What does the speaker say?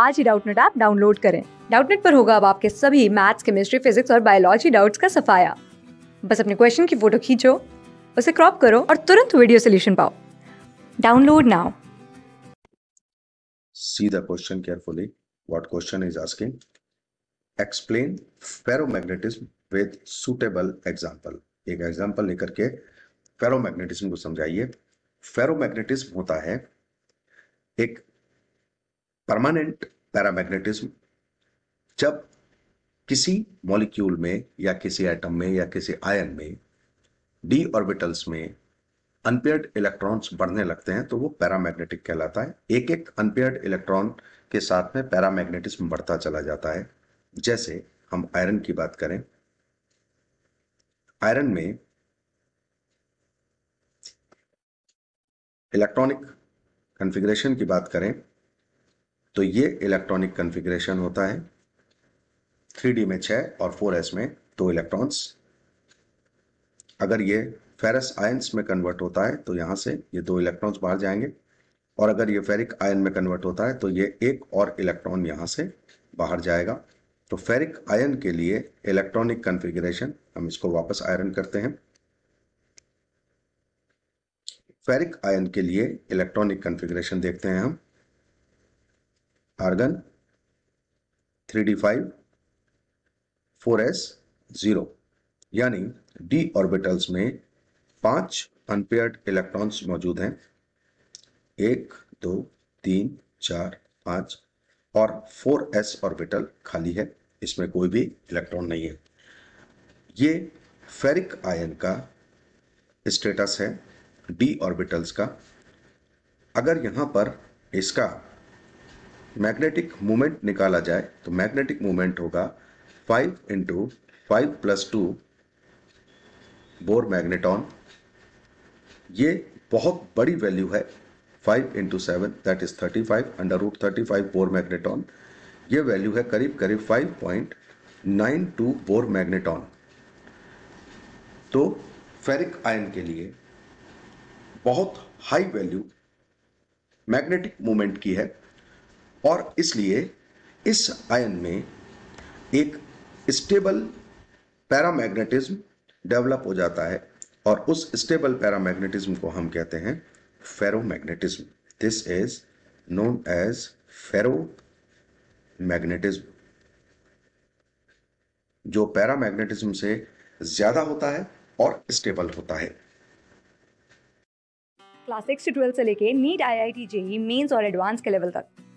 आज ही Doubtnut app download करें डाउटनेट पर होगा अब आपके सभी मैथ्स केमिस्ट्री फिजिक्स और बायोलॉजी डाउट्स का सफाया बस अपने क्वेश्चन की फोटो खींचो उसे क्रॉप करो और तुरंत वीडियो सोल्यूशन पाओ download now see the question carefully. What question is asking? Explain ferromagnetism with suitable example. एक एग्जाम्पल लेकर के फेरोमैग्नेटिज्म को समझाइए फेरोमैग्नेटिज्म होता है एक परमानेंट पैरामैग्नेटिज्म जब किसी मॉलिक्यूल में या किसी एटम में या किसी आयन में डी ऑर्बिटल्स में अनपेयर्ड इलेक्ट्रॉन्स बढ़ने लगते हैं तो वो पैरामैग्नेटिक कहलाता है एक एक अनपेयर्ड इलेक्ट्रॉन के साथ में पैरामैग्नेटिज्म बढ़ता चला जाता है जैसे हम आयरन की बात करें आयरन में इलेक्ट्रॉनिक कॉन्फ़िगरेशन की बात करें तो ये इलेक्ट्रॉनिक कन्फिग्रेशन होता है थ्री में छः और फोर में दो इलेक्ट्रॉन्स अगर ये फेरस आयंस में कन्वर्ट होता है तो यहाँ से ये दो इलेक्ट्रॉन्स बाहर जाएंगे और अगर ये फेरिक आयन में कन्वर्ट होता है तो ये एक और इलेक्ट्रॉन यहाँ से बाहर जाएगा तो फेरिक आयन के लिए इलेक्ट्रॉनिक कन्फिग्रेशन हम इसको वापस आयरन करते हैं फेरिक आयन के लिए इलेक्ट्रॉनिक कन्फिग्रेशन देखते हैं हम फाइव 3d5 4s 0 यानी डी ऑर्बिटल्स में पांच अनपेयर्ड इलेक्ट्रॉन्स मौजूद हैं एक दो तीन चार पांच और 4s ऑर्बिटल खाली है इसमें कोई भी इलेक्ट्रॉन नहीं है ये फेरिक आयन का स्टेटस है डी ऑर्बिटल्स का अगर यहां पर इसका मैग्नेटिक मोमेंट निकाला जाए तो मैग्नेटिक मोमेंट होगा five into five plus two Bohr magneton ये बहुत बड़ी वैल्यू है five into seven that is thirty five under root thirty five Bohr magneton ये वैल्यू है करीब करीब five point nine two Bohr magneton तो फेरिक आयन के लिए बहुत हाई वैल्यू मैग्नेटिक मोमेंट की है और इसलिए इस आयन में एक स्टेबल पैरामैग्नेटिज्म डेवलप हो जाता है और उस स्टेबल पैरामैग्नेटिज्म को हम कहते हैं ferromagnetism this is known as ferromagnetism जो पैरामैग्नेटिज्म से ज्यादा होता है और स्टेबल होता है क्लास सिक्स से ट्वेल्थ से लेके NEET I I T JEE mains और एडवांस के लेवल तक